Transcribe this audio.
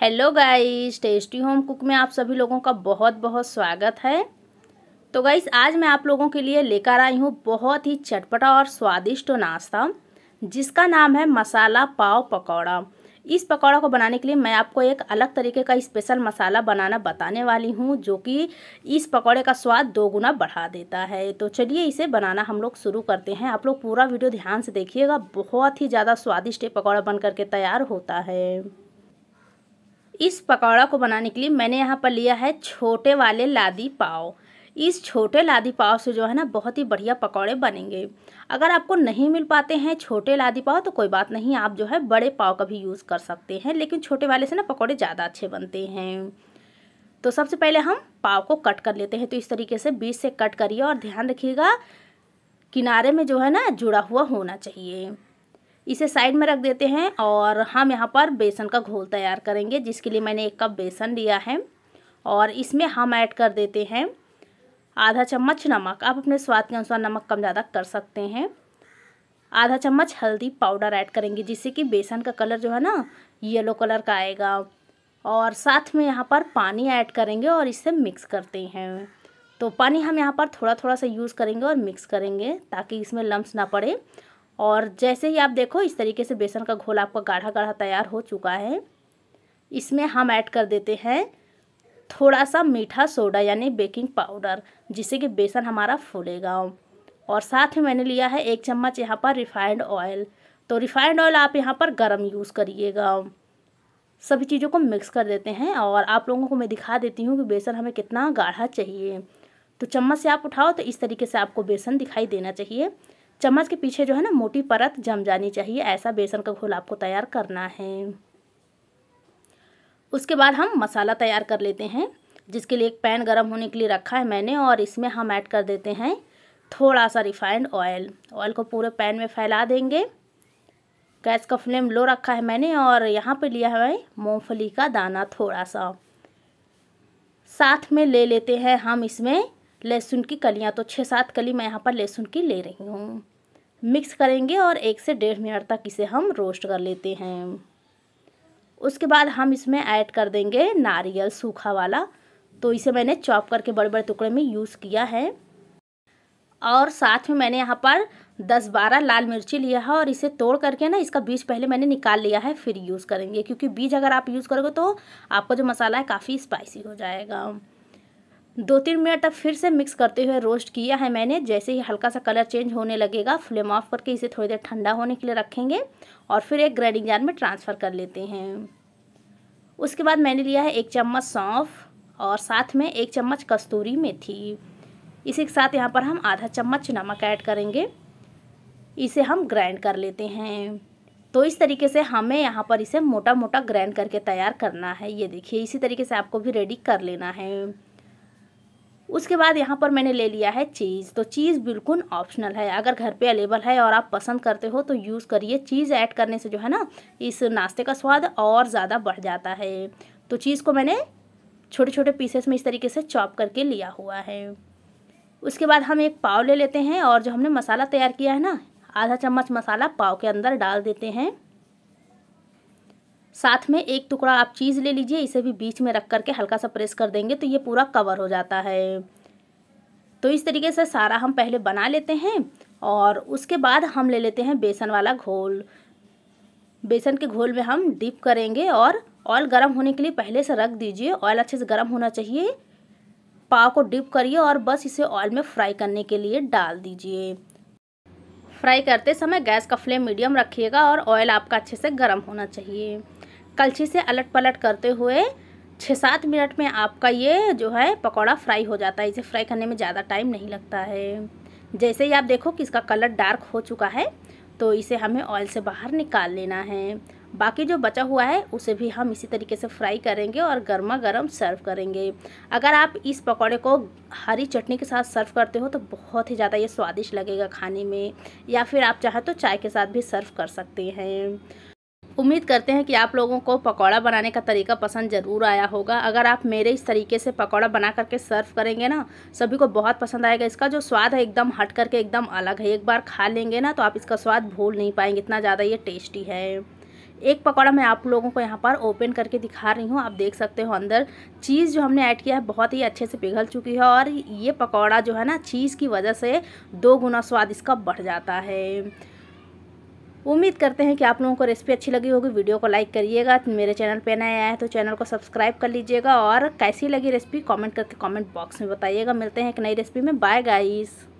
hello guys tasty home cook में आप सभी लोगों का बहुत बहुत स्वागत है तो गाइस आज मैं आप लोगों के लिए लेकर आई हूँ बहुत ही चटपटा और स्वादिष्ट नाश्ता जिसका नाम है मसाला पाव पकौड़ा इस पकौड़ा को बनाने के लिए मैं आपको एक अलग तरीके का स्पेशल मसाला बनाना बताने वाली हूँ जो कि इस पकौड़े का स्वाद दोगुना बढ़ा देता है तो चलिए इसे बनाना हम लोग शुरू करते हैं आप लोग पूरा वीडियो ध्यान से देखिएगा बहुत ही ज़्यादा स्वादिष्ट पकौड़ा बन करके तैयार होता है इस पकौड़ा को बनाने के लिए मैंने यहाँ पर लिया है छोटे वाले लादी पाव इस छोटे लादी पाव से जो है ना बहुत ही बढ़िया पकौड़े बनेंगे अगर आपको नहीं मिल पाते हैं छोटे लादी पाव तो कोई बात नहीं आप जो है बड़े पाव का भी यूज़ कर सकते हैं लेकिन छोटे वाले से ना पकौड़े ज़्यादा अच्छे बनते हैं तो सबसे पहले हम पाव को कट कर लेते हैं तो इस तरीके से बीच से कट करिए और ध्यान रखिएगा किनारे में जो है ना जुड़ा हुआ होना चाहिए इसे साइड में रख देते हैं और हम यहाँ पर बेसन का घोल तैयार करेंगे जिसके लिए मैंने एक कप बेसन लिया है और इसमें हम ऐड कर देते हैं आधा चम्मच नमक आप अपने स्वाद के अनुसार नमक कम ज़्यादा कर सकते हैं आधा चम्मच हल्दी पाउडर ऐड करेंगे जिससे कि बेसन का कलर जो है ना येलो कलर का आएगा और साथ में यहाँ पर पानी ऐड करेंगे और इसे मिक्स करते हैं तो पानी हम यहाँ पर थोड़ा थोड़ा सा यूज़ करेंगे और मिक्स करेंगे ताकि इसमें लम्स ना पड़े और जैसे ही आप देखो इस तरीके से बेसन का घोल आपका गाढ़ा गाढ़ा तैयार हो चुका है इसमें हम ऐड कर देते हैं थोड़ा सा मीठा सोडा यानी बेकिंग पाउडर जिससे कि बेसन हमारा फूलेगा और साथ ही मैंने लिया है एक चम्मच यहाँ पर रिफाइंड ऑयल तो रिफाइंड ऑयल आप यहाँ पर गर्म यूज़ करिएगा सभी चीज़ों को मिक्स कर देते हैं और आप लोगों को मैं दिखा देती हूँ कि बेसन हमें कितना गाढ़ा चाहिए तो चम्मच से आप उठाओ तो इस तरीके से आपको बेसन दिखाई देना चाहिए चम्मच के पीछे जो है ना मोटी परत जम जानी चाहिए ऐसा बेसन का घोल आपको तैयार करना है उसके बाद हम मसाला तैयार कर लेते हैं जिसके लिए एक पैन गरम होने के लिए रखा है मैंने और इसमें हम ऐड कर देते हैं थोड़ा सा रिफाइंड ऑयल ऑयल को पूरे पैन में फैला देंगे गैस का फ्लेम लो रखा है मैंने और यहाँ पे लिया है मूँगफली का दाना थोड़ा सा साथ में ले लेते हैं हम इसमें लहसुन की कलियाँ तो छः सात कली मैं यहाँ पर लहसुन की ले रही हूँ मिक्स करेंगे और एक से डेढ़ मिनट तक इसे हम रोस्ट कर लेते हैं उसके बाद हम इसमें ऐड कर देंगे नारियल सूखा वाला तो इसे मैंने चॉप करके बड़े बड़े टुकड़े में यूज़ किया है और साथ में मैंने यहाँ पर दस बारह लाल मिर्ची लिया है और इसे तोड़ करके ना इसका बीज पहले मैंने निकाल लिया है फिर यूज़ करेंगे क्योंकि बीज अगर आप यूज़ करोगे तो आपका जो मसाला है काफ़ी स्पाइसी हो जाएगा दो तीन मिनट तक फिर से मिक्स करते हुए रोस्ट किया है मैंने जैसे ही हल्का सा कलर चेंज होने लगेगा फ्लेम ऑफ करके इसे थोड़ी देर ठंडा होने के लिए रखेंगे और फिर एक ग्राइंडिंग जार में ट्रांसफ़र कर लेते हैं उसके बाद मैंने लिया है एक चम्मच सौंफ और साथ में एक चम्मच कस्तूरी मेथी इसी के साथ यहाँ पर हम आधा चम्मच नमक ऐड करेंगे इसे हम ग्राइंड कर लेते हैं तो इस तरीके से हमें यहाँ पर इसे मोटा मोटा ग्राइंड करके तैयार करना है ये देखिए इसी तरीके से आपको भी रेडी कर लेना है उसके बाद यहाँ पर मैंने ले लिया है चीज़ तो चीज़ बिल्कुल ऑप्शनल है अगर घर पे अवेलेबल है और आप पसंद करते हो तो यूज़ करिए चीज़ ऐड करने से जो है ना इस नाश्ते का स्वाद और ज़्यादा बढ़ जाता है तो चीज़ को मैंने छोटे छोटे पीसेस में इस तरीके से चॉप करके लिया हुआ है उसके बाद हम एक पाव ले लेते हैं और जो हमने मसाला तैयार किया है ना आधा चम्मच मसाला पाव के अंदर डाल देते हैं साथ में एक टुकड़ा आप चीज़ ले लीजिए इसे भी बीच में रख करके हल्का सा प्रेस कर देंगे तो ये पूरा कवर हो जाता है तो इस तरीके से सारा हम पहले बना लेते हैं और उसके बाद हम ले लेते हैं बेसन वाला घोल बेसन के घोल में हम डिप करेंगे और ऑयल गर्म होने के लिए पहले से रख दीजिए ऑयल अच्छे से गर्म होना चाहिए पाव को डिप करिए और बस इसे ऑयल में फ्राई करने के लिए डाल दीजिए फ्राई करते समय गैस का फ्लेम मीडियम रखिएगा और ऑयल आपका अच्छे से गर्म होना चाहिए कलछी से अलट पलट करते हुए छः सात मिनट में आपका ये जो है पकौड़ा फ्राई हो जाता है इसे फ्राई करने में ज़्यादा टाइम नहीं लगता है जैसे ही आप देखो कि इसका कलर डार्क हो चुका है तो इसे हमें ऑयल से बाहर निकाल लेना है बाकी जो बचा हुआ है उसे भी हम इसी तरीके से फ्राई करेंगे और गर्मा गर्म सर्व करेंगे अगर आप इस पकौड़े को हरी चटनी के साथ सर्व करते हो तो बहुत ही ज़्यादा ये स्वादिष्ट लगेगा खाने में या फिर आप चाहें तो चाय के साथ भी सर्व कर सकते हैं उम्मीद करते हैं कि आप लोगों को पकौड़ा बनाने का तरीका पसंद ज़रूर आया होगा अगर आप मेरे इस तरीके से पकौड़ा बना करके सर्व करेंगे ना सभी को बहुत पसंद आएगा इसका जो स्वाद है एकदम हट करके एकदम अलग है एक बार खा लेंगे ना तो आप इसका स्वाद भूल नहीं पाएंगे इतना ज़्यादा ये टेस्टी है एक पकौड़ा मैं आप लोगों को यहाँ पर ओपन करके दिखा रही हूँ आप देख सकते हो अंदर चीज़ जो हमने ऐड किया है बहुत ही अच्छे से पिघल चुकी है और ये पकौड़ा जो है ना चीज़ की वजह से दो गुना स्वाद इसका बढ़ जाता है उम्मीद करते हैं कि आप लोगों को रेसिपी अच्छी लगी होगी वीडियो को लाइक करिएगा मेरे चैनल पर नया आया है तो चैनल को सब्सक्राइब कर लीजिएगा और कैसी लगी रेसिपी कॉमेंट करके कॉमेंट बॉक्स में बताइएगा मिलते हैं एक नई रेसिपी में बाय गाइज़